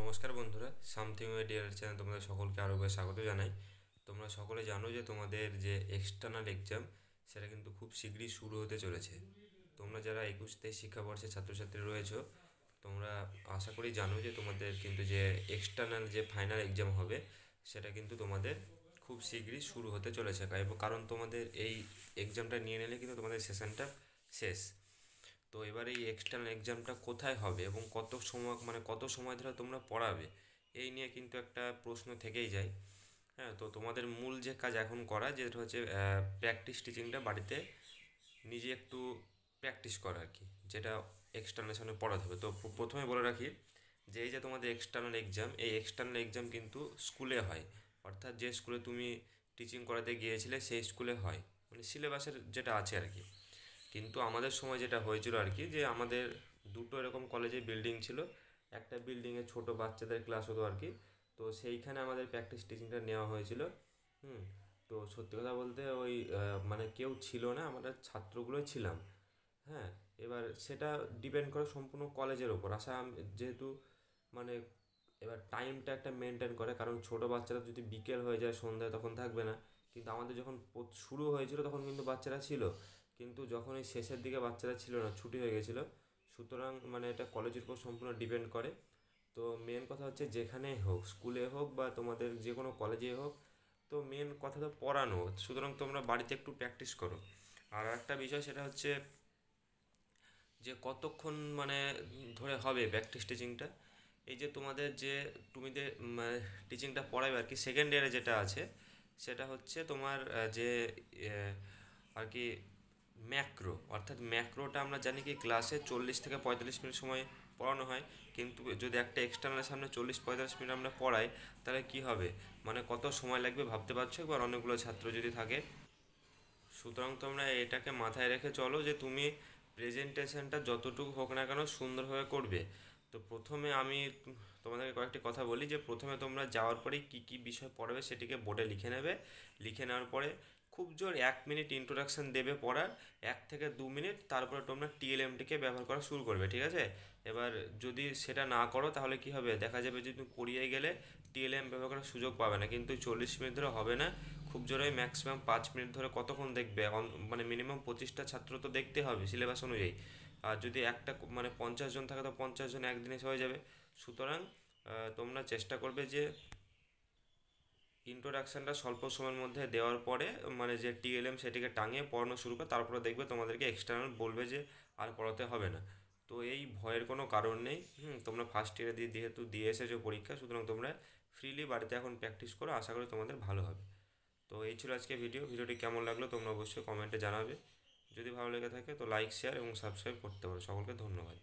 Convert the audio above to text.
নমস্কার বন্ধুরা something way DR channel তোমাদের সকলকে আরও স্বাগত জানাই তোমরা সকলে জানো যে তোমাদের যে এক্সটার্নাল এক্সাম সেটা কিন্তু খুব শীঘ্রই শুরু হতে চলেছে তোমরা যারা একুশ তেইশ শিক্ষাবর্ষের ছাত্রছাত্রী রয়েছো তোমরা আশা করি জানো যে তোমাদের কিন্তু যে এক্সটার্নাল যে ফাইনাল এক্সাম হবে সেটা কিন্তু তোমাদের খুব শীঘ্রই শুরু হতে চলেছে এবং কারণ তোমাদের এই এক্সামটা নিয়ে নিলে কিন্তু তোমাদের সেশনটা শেষ তো এবার এই এক্সটার্নাল এক্সামটা কোথায় হবে এবং কত সময় মানে কত সময় ধরে তোমরা পড়াবে এই নিয়ে কিন্তু একটা প্রশ্ন থেকেই যায় হ্যাঁ তো তোমাদের মূল যে কাজ এখন করা যেটা হচ্ছে প্র্যাকটিস টিচিংটা বাড়িতে নিজে একটু প্র্যাকটিস করা আর কি যেটা এক্সটার্নাল সামনে পড়াতে হবে তো প্রথমে বলে রাখি যে এই যে তোমাদের এক্সটার্নাল এক্সাম এই এক্সটার্নাল এক্সাম কিন্তু স্কুলে হয় অর্থাৎ যে স্কুলে তুমি টিচিং করাতে গিয়েছিলে সেই স্কুলে হয় মানে সিলেবাসের যেটা আছে আর কি কিন্তু আমাদের সময় যেটা হয়েছিল আর কি যে আমাদের দুটো এরকম কলেজে বিল্ডিং ছিল একটা বিল্ডিংয়ে ছোট বাচ্চাদের ক্লাস হতো আর কি তো সেইখানে আমাদের প্র্যাকটিস টিচিংটা নেওয়া হয়েছিল হুম তো সত্যি কথা বলতে ওই মানে কেউ ছিল না আমরা ছাত্রগুলোই ছিলাম হ্যাঁ এবার সেটা ডিপেন্ড করে সম্পূর্ণ কলেজের ওপর আশা যেহেতু মানে এবার টাইমটা একটা মেনটেন করে কারণ ছোটো বাচ্চারা যদি বিকেল হয়ে যায় সন্ধ্যায় তখন থাকবে না কিন্তু আমাদের যখন শুরু হয়েছিল তখন কিন্তু বাচ্চারা ছিল কিন্তু যখন এই শেষের দিকে বাচ্চারা ছিল না ছুটি হয়ে গেছিলো সুতরাং মানে এটা কলেজের উপর সম্পূর্ণ ডিপেন্ড করে তো মেন কথা হচ্ছে যেখানে হোক স্কুলে হোক বা তোমাদের যে কোনো কলেজে হোক তো মেন কথা তো পড়ানো সুতরাং তোমরা বাড়িতে একটু প্র্যাকটিস করো আর একটা বিষয় সেটা হচ্ছে যে কতক্ষণ মানে ধরে হবে প্র্যাকটিস টিচিংটা এই যে তোমাদের যে তুমি যে টিচিংটা পড়াবে আর কি সেকেন্ড ইয়ারে যেটা আছে সেটা হচ্ছে তোমার যে আর কি ম্যাক্রো অর্থাৎ ম্যাক্রোটা আমরা জানি কি ক্লাসে চল্লিশ থেকে পঁয়তাল্লিশ মিনিট সময় পড়ানো হয় কিন্তু যদি একটা এক্সটার্নালের সামনে চল্লিশ পঁয়তাল্লিশ মিনিট আমরা পড়াই তাহলে কি হবে মানে কত সময় লাগবে ভাবতে পারছো একবার অনেকগুলো ছাত্র যদি থাকে সুতরাং তোমরা এটাকে মাথায় রেখে চলো যে তুমি প্রেজেন্টেশনটা যতটুকু হোক না কেন সুন্দরভাবে করবে তো প্রথমে আমি তোমাদেরকে কয়েকটি কথা বলি যে প্রথমে তোমরা যাওয়ার পরে কি কি বিষয় পড়বে সেটিকে বোর্ডে লিখে নেবে লিখে নেওয়ার পরে খুব জোর এক মিনিট ইন্ট্রোডাকশান দেবে পড়ার এক থেকে দু মিনিট তারপরে তোমরা টিএলএমটিকে ব্যবহার করা শুরু করবে ঠিক আছে এবার যদি সেটা না করো তাহলে কি হবে দেখা যাবে যদি তুমি পড়িয়ে গেলে টিএলএম ব্যবহার করার সুযোগ পাবে না কিন্তু চল্লিশ মিনিট ধরে হবে না খুব জোরে ম্যাক্সিমাম পাঁচ মিনিট ধরে কতক্ষণ দেখবে মানে মিনিমাম পঁচিশটা ছাত্র তো দেখতে হবে সিলেবাস অনুযায়ী আর যদি একটা মানে পঞ্চাশ জন থাকে তো পঞ্চাশ জন একদিনে হয়ে যাবে সুতরাং তোমরা চেষ্টা করবে যে ইন্ট্রোডাকশানটা স্বল্প সময়ের মধ্যে দেওয়ার পরে মানে যে টিএলএম সেটিকে টাঙিয়ে পড়ানো শুরু করে তারপরে দেখবে তোমাদেরকে এক্সটার্নাল বলবে যে আর পড়াতে হবে না তো এই ভয়ের কোনো কারণ নেই হুম তোমরা ফার্স্ট ইয়ারে দিয়ে যেহেতু দিয়ে এসেছো পরীক্ষা সুতরাং তোমরা ফ্রিলি বাড়িতে এখন প্র্যাকটিস করো আশা করি তোমাদের ভালো হবে তো এই ছিল আজকে ভিডিও ভিডিওটি কেমন লাগলো তোমরা অবশ্যই কমেন্টে জানাবে যদি ভালো লেগে থাকে তো লাইক শেয়ার এবং সাবস্ক্রাইব করতে পারো সকলকে ধন্যবাদ